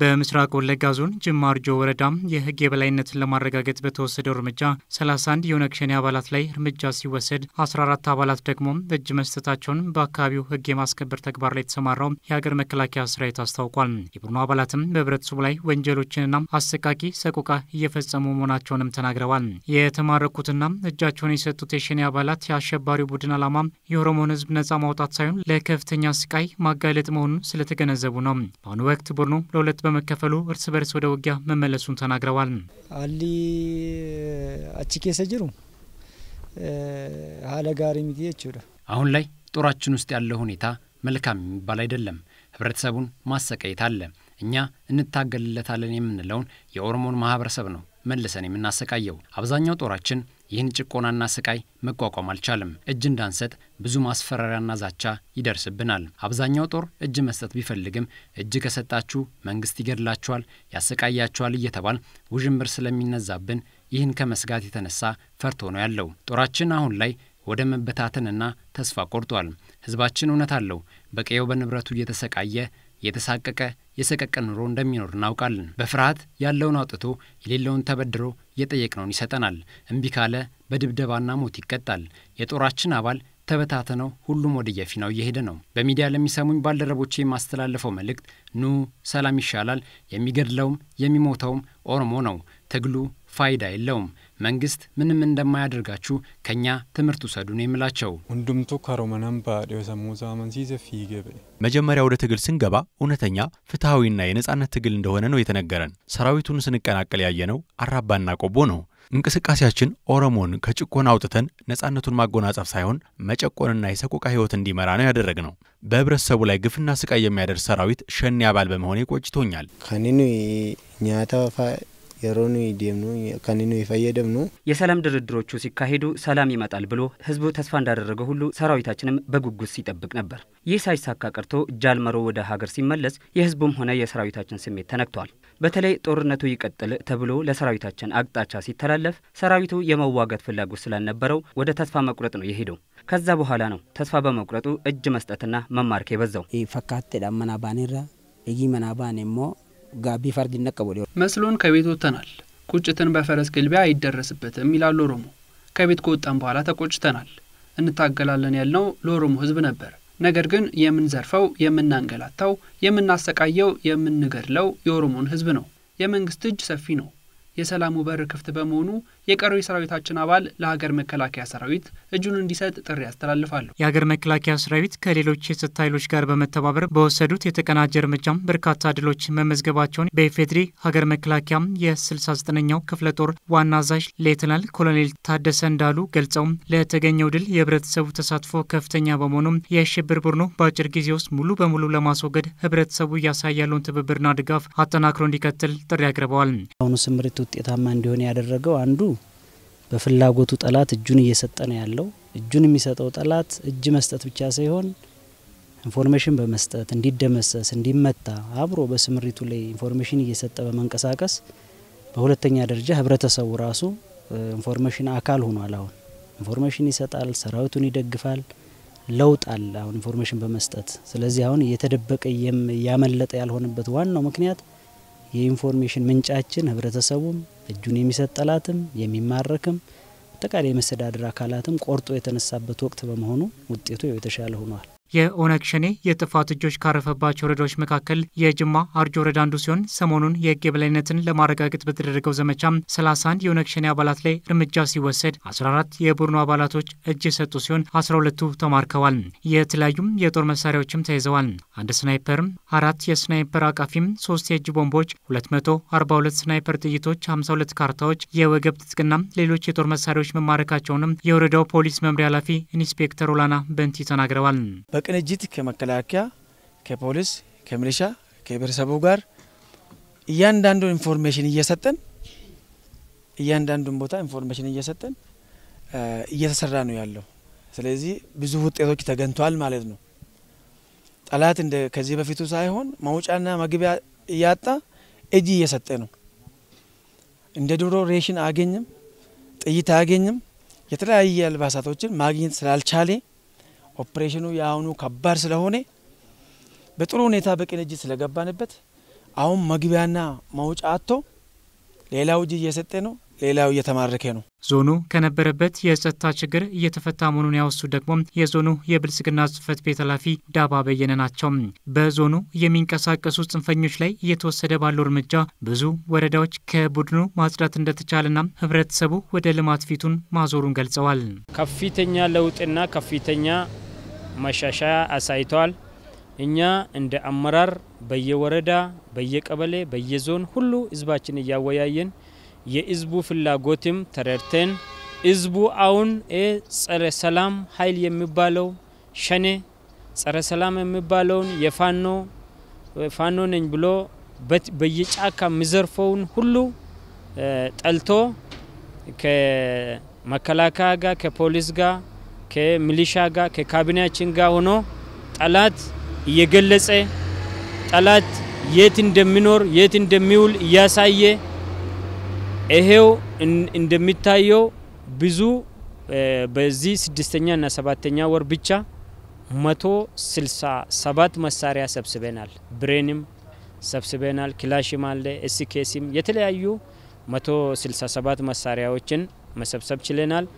በምስራቅ ወለጋ ዞን ጅማ አርጆ ወረዳ የህግ የበላይነትን ለማረጋገጥ በተወሰደው እርምጃ 31 የኦነግ ሸኔ አባላት ላይ እርምጃ ሲወሰድ 14 አባላት ደግሞ እጅ መስጠታቸውን በአካባቢው ህግ የማስከበር ተግባር ላይ የተሰማራው የሀገር መከላከያ ሰራዊት አስታውቋል። የቡድኑ አባላትም በህብረተሰቡ ላይ ወንጀሎችንና አሰቃቂ ሰቆቃ እየፈጸሙ መሆናቸውንም ተናግረዋል። የተማረኩትና እጃቸውን የሰጡት የሸኔ አባላት የአሸባሪው ቡድን ዓላማ የኦሮሞን ህዝብ ነጻ ማውጣት ሳይሆን ለከፍተኛ ስቃይ ማጋለጥ መሆኑን ስለተገነዘቡ ነው። በአሁኑ ወቅት ቡድኑ ለሁለት ሁለት በመከፈሉ እርስ በርስ ወደ ውጊያ መመለሱን ተናግረዋል። አሊ አቺኬ ሰጅሩ ሀለ ጋር ሚቲ አሁን ላይ ጦራችን ውስጥ ያለው ሁኔታ መልካም የሚባል አይደለም። ህብረተሰቡን ማሰቃየት አለ። እኛ እንታገልለታለን የምንለውን የኦሮሞን ማህበረሰብ ነው መልሰን የምናሰቃየው። አብዛኛው ጦራችን ይህን ጭቆናና ስቃይ መቋቋም አልቻለም። እጅ እንዳንሰጥ ብዙ ማስፈራሪያና ዛቻ ይደርስብናል። አብዛኛው ጦር እጅ መስጠት ቢፈልግም እጅ ከሰጣችሁ መንግስት ይገድላችኋል፣ ያሰቃያችኋል እየተባል ውዥንብር ስለሚነዛብን ይህን ከመስጋት የተነሳ ፈርቶ ነው ያለው። ጦራችን አሁን ላይ ወደ መበታተንና ተስፋ ቆርጧል። ህዝባችን እውነት አለው። በቀየው በንብረቱ እየተሰቃየ የተሳቀቀ የሰቀቀ ኑሮ እንደሚኖር እናውቃለን። በፍርሃት ያለውን አውጥቶ የሌለውን ተበድሮ የጠየቅነውን ይሰጠናል። እምቢ ካለ በድብደባና ሞት ይቀጣል። የጦራችን አባል ተበታተነው ሁሉም ወደ የፊናው እየሄደ ነው። በሚዲያ ለሚሰሙኝ ባልደረቦቼ የማስተላለፈው መልእክት ኑ ሰላም ይሻላል። የሚገድለውም የሚሞተውም ኦሮሞ ነው። ትግሉ ፋይዳ የለውም። መንግስት ምንም እንደማያደርጋችሁ ከኛ ትምህርት ውሰዱ ነው የምላቸው። ወንድምቶ ከሮመናም ባዴው ሰሙሳ መንሲዘ መጀመሪያ ወደ ትግል ስንገባ እውነተኛ ፍትሐዊና የነጻነት ትግል እንደሆነ ነው የተነገረን። ሰራዊቱን ስንቀናቀል ያየነው አራባና ቆቦ ነው። እንቅስቃሴያችን ኦሮሞን ከጭቆና አውጥተን ነጻነቱን ማጎናጸፍ ሳይሆን መጨቆንና የሰቆቃ ህይወት እንዲመራ ነው ያደረግ ነው። በህብረተሰቡ ላይ ግፍና ስቃይ የሚያደርስ ሰራዊት ሸኔ አባል በመሆኔ ቆጭቶኛል። ከኒኑ ኛታ የሰላም ድርድሮቹ ሲካሄዱ ሰላም ይመጣል ብሎ ህዝቡ ተስፋ እንዳደረገ ሁሉ ሰራዊታችንም በጉጉት ሲጠብቅ ነበር። ይህ ሳይሳካ ቀርቶ ጃልመሮ ወደ ሀገር ሲመለስ የህዝቡም ሆነ የሰራዊታችን ስሜት ተነክቷል። በተለይ ጦርነቱ ይቀጥል ተብሎ ለሰራዊታችን አቅጣጫ ሲተላለፍ ሰራዊቱ የመዋጋት ፍላጎት ስላልነበረው ወደ ተስፋ መቁረጥ ነው የሄደው። ከዛ በኋላ ነው ተስፋ በመቁረጡ እጅ መስጠትና መማርከ የበዛው። ጋቢ ፈርድ ነቀቡ መስሎን ከቤት ወጥተናል። ቁጭትን በፈረስ ግልቢያ አይደረስበትም ይላል ኦሮሞ። ከቤት ከወጣን በኋላ ተቆጭተናል። እንታገላለን ያልነው ለኦሮሞ ህዝብ ነበር። ነገር ግን የምንዘርፈው፣ የምናንገላታው፣ የምናሰቃየው፣ የምንገድለው የኦሮሞን ህዝብ ነው። የመንግስት እጅ ሰፊ ነው። የሰላሙ በር ክፍት በመሆኑ የቀረው የሰራዊታችን አባል ለሀገር መከላከያ ሰራዊት እጁን እንዲሰጥ ጥሪ ያስተላልፋሉ። የሀገር መከላከያ ሰራዊት ከሌሎች የጸጥታ ኃይሎች ጋር በመተባበር በወሰዱት የተቀናጀ እርምጃም በርካታ ድሎች መመዝገባቸውን በኢፌድሪ ሀገር መከላከያም የ69ኛው ክፍለ ጦር ዋና አዛዥ ሌትናል ኮሎኔል ታደሰ እንዳሉ ገልጸው ለተገኘው ድል የህብረተሰቡ ተሳትፎ ከፍተኛ በመሆኑም የሽብር ቡድኑ በአጭር ጊዜ ውስጥ ሙሉ በሙሉ ለማስወገድ ህብረተሰቡ እያሳያለውን ትብብርና ድጋፍ አጠናክሮ እንዲቀጥል ጥሪ አቅርበዋል። አሁኑ ስምሪቱ ውጤታማ እንዲሆን ያደረገው አንዱ በፍላጎቱ ጠላት እጁን እየሰጠ ነው ያለው። እጁን የሚሰጠው ጠላት እጅ መስጠት ብቻ ሳይሆን ኢንፎርሜሽን በመስጠት እንዲደመሰስ፣ እንዲመታ አብሮ በስምሪቱ ላይ ኢንፎርሜሽን እየሰጠ በመንቀሳቀስ በሁለተኛ ደረጃ ህብረተሰቡ ራሱ ኢንፎርሜሽን አካል ሆኗል። አሁን ኢንፎርሜሽን ይሰጣል፣ ሰራዊቱን ይደግፋል፣ ለውጥ አለ አሁን ኢንፎርሜሽን በመስጠት። ስለዚህ አሁን እየተደበቀ ያመለጠ ያልሆነበት ዋናው ምክንያት የኢንፎርሜሽን ምንጫችን ህብረተሰቡም እጁን የሚሰጥ ጠላትም የሚማረክም አጠቃላይ የመስተዳድር አካላትም ቆርጦ የተነሳበት ወቅት በመሆኑ ውጤቱ የተሻለ ሆኗል። የኦነግ ሸኔ የጥፋት እጆች ካረፈባቸው ወረዳዎች መካከል የጅማ አርጆ ወረዳ አንዱ ሲሆን ሰሞኑን የህግ የበላይነትን ለማረጋገጥ በተደረገው ዘመቻ 31 የኦነግ ሸኔ አባላት ላይ እርምጃ ሲወሰድ 14 የቡድኑ አባላቶች እጅ የሰጡ ሲሆን 12ቱ ተማርከዋል። የተለያዩም የጦር መሳሪያዎችም ተይዘዋል። አንድ ስናይፐርም፣ አራት የስናይፐር አቃፊም፣ ሶስት የእጅ ቦምቦች፣ 242 ስናይፐር ጥይቶች፣ 52 ካርታዎች፣ የወገብ ትጥቅና ሌሎች የጦር መሳሪያዎች መማረካቸውንም የወረዳው ፖሊስ መምሪያ ኃላፊ ኢንስፔክተር ኦላና በንቲ ተናግረዋል። በቅንጅት ከመከላከያ፣ ከፖሊስ፣ ከሚሊሻ፣ ከህብረተሰቡ ጋር እያንዳንዱ ኢንፎርሜሽን እየሰጠን እያንዳንዱን ቦታ ኢንፎርሜሽን እየሰጠን እየተሰራ ነው ያለው። ስለዚህ ብዙ ውጤቶች ተገኝተዋል ማለት ነው። ጠላት እንደ ከዚህ በፊቱ ሳይሆን መውጫና መግቢያ እያጣ እጅ እየሰጠ ነው። እንደ ድሮ ሬሽን አገኝም ጥይት አገኝም የተለያየ አልባሳቶችን ማግኘት ስላልቻለ ኦፕሬሽኑ የአሁኑ ከባድ ስለሆነ በጥሩ ሁኔታ በቅንጅት ስለገባንበት አሁን መግቢያና መውጫ አቶ ሌላው እጅ እየሰጠ ነው፣ ሌላው እየተማረከ ነው። ዞኑ ከነበረበት የጸጥታ ችግር እየተፈታ መሆኑን ያወሱ ደግሞ የዞኑ የብልጽግና ጽህፈት ቤት ኃላፊ ዳባ በየነ ናቸው። በዞኑ የሚንቀሳቀሱ ጽንፈኞች ላይ እየተወሰደ ባለው እርምጃ ብዙ ወረዳዎች ከቡድኑ ማጽዳት እንደተቻለና ህብረተሰቡ ወደ ልማት ፊቱን ማዞሩን ገልጸዋል። ከፍተኛ ለውጥና ከፍተኛ መሻሻያ አሳይተዋል። እኛ እንደ አመራር በየወረዳ በየቀበሌ በየዞን ሁሉ ህዝባችን እያወያየን የህዝቡ ፍላጎትም ተረድተን ህዝቡ አሁን ጸረ ሰላም ኃይል የሚባለው ሸኔ ጸረ ሰላም የሚባለውን የፋኖ ፋኖ ነኝ ብሎ በየጫካ የሚዘርፈውን ሁሉ ጠልቶ ከመከላከያ ጋር ከፖሊስ ጋር ከሚሊሻ ጋር ከካቢኔያችን ጋር ሆኖ ጠላት እየገለጸ ጠላት የት እንደሚኖር የት እንደሚውል እያሳየ ይሄው እንደሚታየው ብዙ በዚህ ስድስተኛ እና ሰባተኛ ወር ብቻ መቶ ስልሳ ሰባት መሳሪያ ሰብስበናል። ብሬንም ሰብስበናል። ክላሽም አለ፣ ኤስኬሲም የተለያዩ መቶ ስልሳ ሰባት መሳሪያዎችን መሰብሰብ ችለናል።